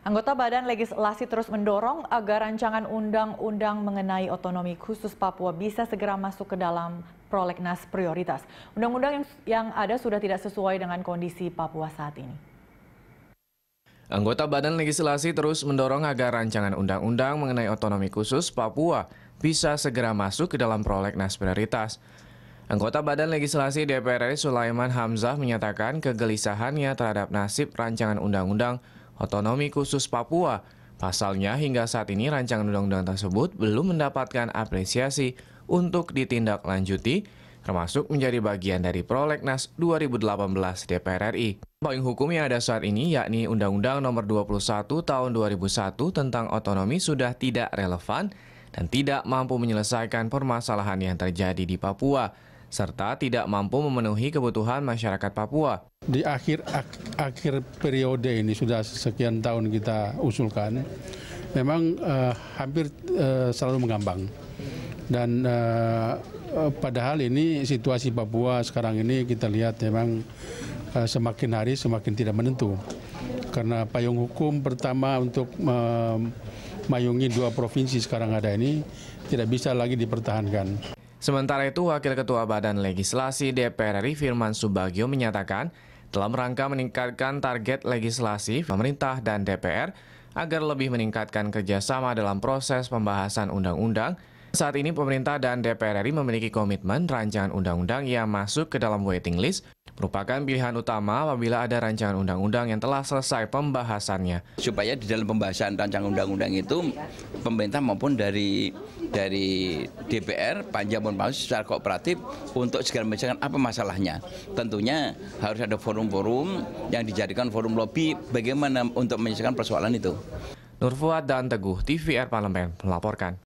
Anggota Badan Legislasi terus mendorong agar rancangan undang-undang mengenai otonomi khusus Papua bisa segera masuk ke dalam prolegnas prioritas. Undang-undang yang, yang ada sudah tidak sesuai dengan kondisi Papua saat ini. Anggota Badan Legislasi terus mendorong agar rancangan undang-undang mengenai otonomi khusus Papua bisa segera masuk ke dalam prolegnas prioritas. Anggota Badan Legislasi DPR RI Sulaiman Hamzah menyatakan kegelisahannya terhadap nasib rancangan undang-undang Otonomi Khusus Papua. Pasalnya hingga saat ini rancangan undang-undang tersebut belum mendapatkan apresiasi untuk ditindaklanjuti termasuk menjadi bagian dari Prolegnas 2018 DPR RI. Poin hukum yang ada saat ini yakni Undang-Undang Nomor 21 Tahun 2001 tentang otonomi sudah tidak relevan dan tidak mampu menyelesaikan permasalahan yang terjadi di Papua serta tidak mampu memenuhi kebutuhan masyarakat Papua. Di akhir ak, akhir periode ini sudah sekian tahun kita usulkan, memang eh, hampir eh, selalu mengambang dan eh, eh padahal ini situasi Papua sekarang ini kita lihat memang eh, semakin hari semakin tidak menentu karena payung hukum pertama untuk memayungi eh, dua provinsi sekarang ada ini tidak bisa lagi dipertahankan. Sementara itu, Wakil Ketua Badan Legislasi DPR RI Firman Subagio menyatakan, dalam rangka meningkatkan target legislasi pemerintah dan DPR agar lebih meningkatkan kerjasama dalam proses pembahasan undang-undang, saat ini pemerintah dan DPR RI memiliki komitmen rancangan undang-undang yang masuk ke dalam waiting list merupakan pilihan utama apabila ada rancangan undang-undang yang telah selesai pembahasannya. Supaya di dalam pembahasan rancangan undang-undang itu pemerintah maupun dari dari DPR, Panja maupun panjang secara kooperatif untuk segera menyelesaikan apa masalahnya. Tentunya harus ada forum-forum yang dijadikan forum lobby bagaimana untuk menyelesaikan persoalan itu. Nur Fuad dan Teguh, TVR Parlemen melaporkan.